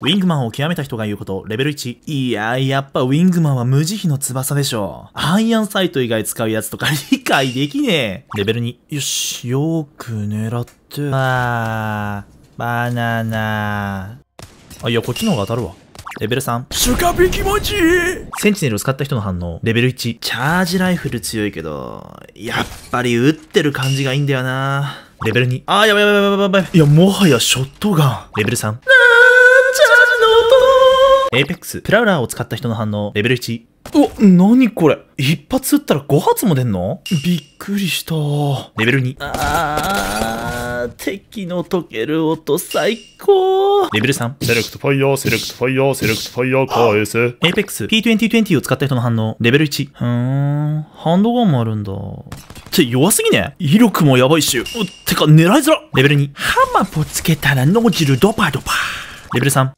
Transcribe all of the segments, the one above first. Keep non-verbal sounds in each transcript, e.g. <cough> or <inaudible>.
ウィングマンを極めた人が言うこと、レベル1。いやー、やっぱウィングマンは無慈悲の翼でしょ。アイアンサイト以外使うやつとか <laughs> 理解できねえ。レベル2。よし、よく狙って。ああ、バナナ。あ、いや、こっちの方が当たるわ。レベル3。スカピ気持ちいいセンチネルを使った人の反応。レベル1。チャージライフル強いけど、やっぱり撃ってる感じがいいんだよな。レベル2。あー、やばいやばいやばいやばい。いや、もはやショットガン。レベル3。エイペックス、プラウラーを使った人の反応、レベル1。うわ、なにこれ一発撃ったら5発も出んのびっくりした。レベル2。あー、敵の溶ける音最高。レベル3。セレクトファイヤー、セレクトファイヤー、セレクトファイヤーーせ。エイペックス、P2020 を使った人の反応、レベル1。ふーん、ハンドガンもあるんだ。って弱すぎね威力もやばいし。うてか、狙いづら。レベル2。ハマポつけたらジルドパドパ。レベル3。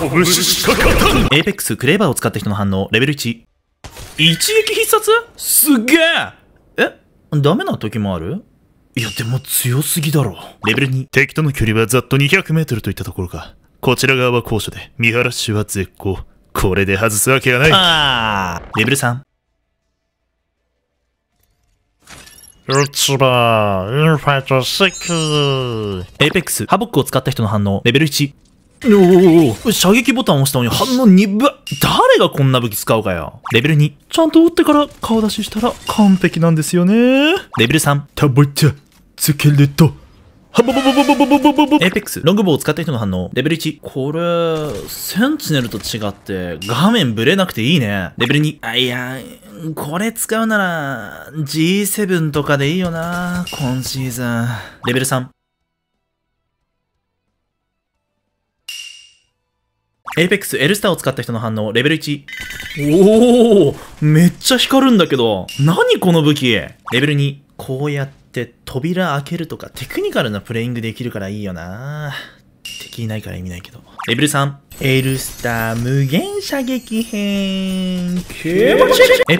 拳しか勝たんエイペックスクレーバーを使った人の反応レベル1一撃必殺すげええダメな時もあるいやでも強すぎだろレベル2敵との距離はざっと 200m といったところかこちら側は高所で見晴らしは絶好これで外すわけがないあーレベル3うー、インファイトエイペックス、ハボックを使った人の反応、レベル1。おお射撃ボタンを押したのに反応にぶ誰がこんな武器使うかよレベル2ちゃんと打ってから顔出ししたら完璧なんですよねレベル3タボチャつけるトはぼぼぼぼぼぼぼぼぼエペックス、ロングボウを使った人の反応。レベル1。これ、センチネルと違って、画面ブレなくていいね。レベル2。あ、いや、これ使うなら、G7 とかでいいよな、今シーズン。レベル3。APEX、クスターを使った人の反応、レベル1。おおめっちゃ光るんだけど。何この武器レベル2。こうやって扉開けるとかテクニカルなプレイングできるからいいよな敵いないから意味ないけど。レベル3。エルスター無限射撃編。エイペ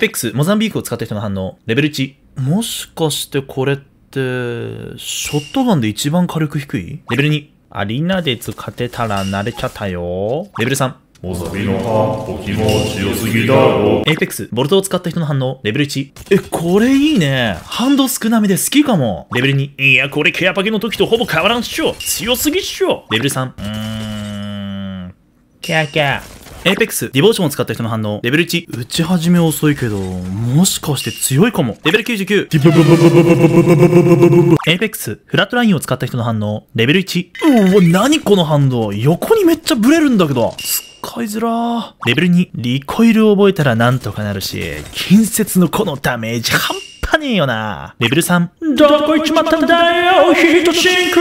ックス、モザンビークを使った人の反応。レベル1。もしかしてこれって、ショットガンで一番火力低いレベル2。アリーナで使ってたら慣れちゃったよ。レベル3。おさの葉、お気持ちよすぎだろ。エイペックス、ボルトを使った人の反応、レベル1。え、これいいね。ハンド少なめで好きかも。レベル2。いや、これケアパケの時とほぼ変わらんっしょ。強すぎっしょ。レベル3。うーん。ケアケア。Apex、ディボーションを使った人の反応。レベル1、打ち始め遅いけど、もしかして強いかも。レベル99、エペックス、フラットラインを使った人の反応。レベル1、うお、何この反応。横にめっちゃブレるんだけど。使いづらー。レベル2、リコイルを覚えたらなんとかなるし、近接のこのダメージ半ねえよな。レベル3。どこ行っちまったんだよ、ヒトシンク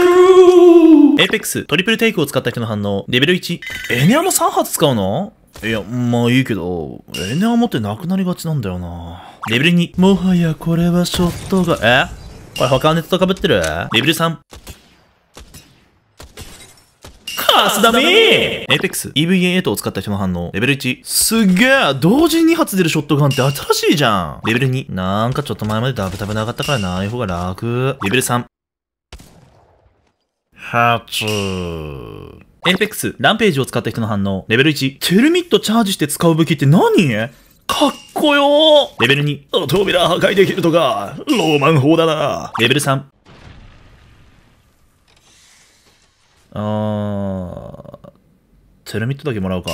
エーペックス、トリプルテイクを使った人の反応。レベル1。エネアも3発使うのいや、まあいいけど、エネアモってなくなりがちなんだよな。レベル2。もはやこれはショットが、えこれ他のネットと被ってるレベル3。スダミエイペックス EVA8 を使った人の反応レベル1すげえ同時に2発出るショットガンって新しいじゃんレベル2なんかちょっと前までダブダブなかったからない方が楽レベル3 8。エイペックス、ランページを使った人の反応。レベル1、テルミットチャージして使う武器って何かっこよレベル2、扉破壊できるとか、ローマン法だな。レベル3、あー、テルミットだけもらうか。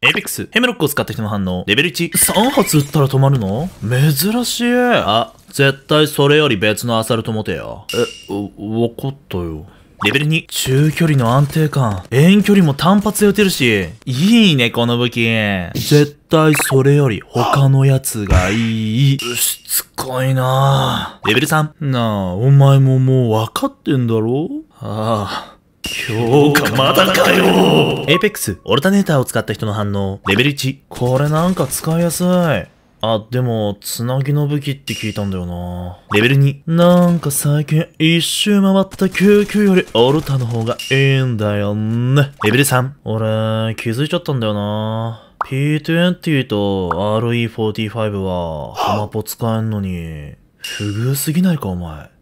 エイペックス、ヘムロックを使った人の反応、レベル1、3発撃ったら止まるの珍しい。あ、絶対それより別のアサルト持てよ。え、わかったよ。レベル2。中距離の安定感。遠距離も単発で打てるし。いいね、この武器。絶対それより他のやつがいい。しつこいなレベル3。なあ、お前ももう分かってんだろああ。強化まだかよエイペックス、オルタネーターを使った人の反応、レベル1。これなんか使いやすい。あ、でも、つなぎの武器って聞いたんだよな。レベル2。なんか最近一周回った救急よりオルタの方がいいんだよね。レベル3。俺、気づいちゃったんだよな。P20 と RE45 は、ハマポ使えんのに、不遇すぎないか、お前。